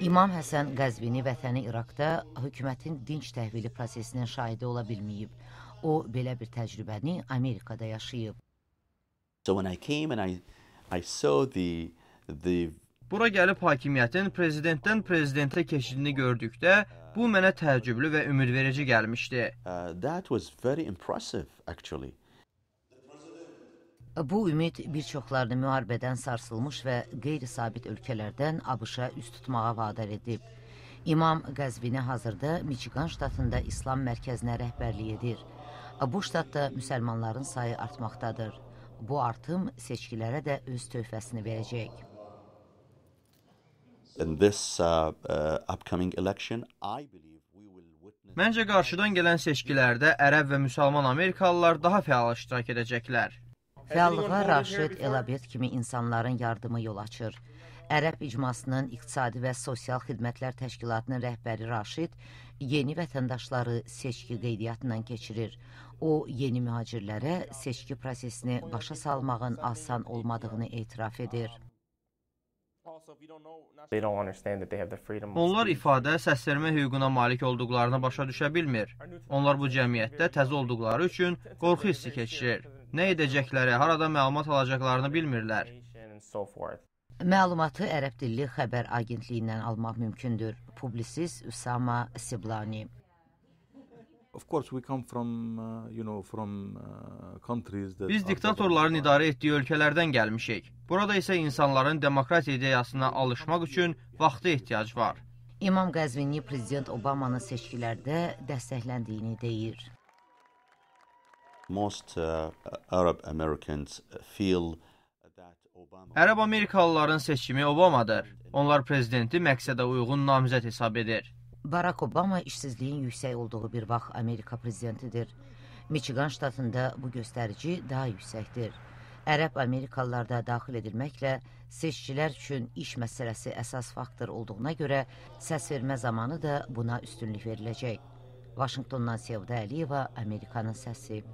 İmam Həsən Qəzvini vətəni İraqda hökumətin dinç təhvili prosesinin şahidi ola bilməyib. O belə bir təcrübəni Amerikada yaşayıb. So when I came and I I saw the the Bura gəlib hakimiyyətin prezidentdən prezidentə keçidini gördükdə bu mənə təəccüblü və ümidverici gəlmişdi. Uh, that was very impressive actually. Bu ümid bir çoxlarını müharibədən sarsılmış və qeyri-sabit ölkələrdən ABŞ-a üst tutmağa vadar edib. İmam Qəzvini hazırda Michigan ştatında İslam mərkəzinə rəhbərlik edir. Bu ştatda müsəlmanların sayı artmaqdadır. Bu artım seçkilərə də öz töhfəsini verəcək. In this uh, uh, upcoming election, I believe Məncə qarşıdan gələn seçkilərdə ərəb və müsəlman amerikalılar daha fəal iştirak edəcəklər. Fəallığa Raşid Elabet kimi insanların yardımı yol açır. Ərəb İcmasının İqtisadi və Sosial Xidmətlər Təşkilatının rəhbəri Raşid yeni vətəndaşları seçki qeydiyyatından keçirir. O, yeni mühacirlərə seçki prosesini başa salmağın asan olmadığını etiraf edir. Onlar ifadə, səsvermə hüququna malik olduqlarını başa düşə bilmir. Onlar bu cəmiyyətdə təzə olduqları üçün qorxu hissi keçirir. Nə edəcəkləri, harada məlumat alacaqlarını bilmirlər. Məlumatı ərəb dilli xəbər agentliyindən almaq mümkündür. Publisist Usama Siblani. Of course we come from uh, you know from uh, countries that Biz diktatorların idarə etdiyi ölkələrdən gəlmişik. Burada isə insanların demokratiya ideyasına alışmaq üçün vaxta ehtiyac var. İmam Qəzvini prezident Obamanın seçkilərdə dəstəkləndiyini deyir most uh, Arab Americans feel Ərəb Amerikalıların seçimi Obamadır. Onlar prezidenti məqsədə uyğun namizəd hesab edir. Barack Obama işsizliyin yüksək olduğu bir vaxt Amerika prezidentidir. Michigan ştatında bu göstərici daha yüksəkdir. Ərəb Amerikalılar da daxil edilməklə seçicilər üçün iş məsələsi əsas faktor olduğuna görə səs vermə zamanı da buna üstünlük veriləcək. Vaşinqtondan Sevda Əliyeva, Amerikanın səsi.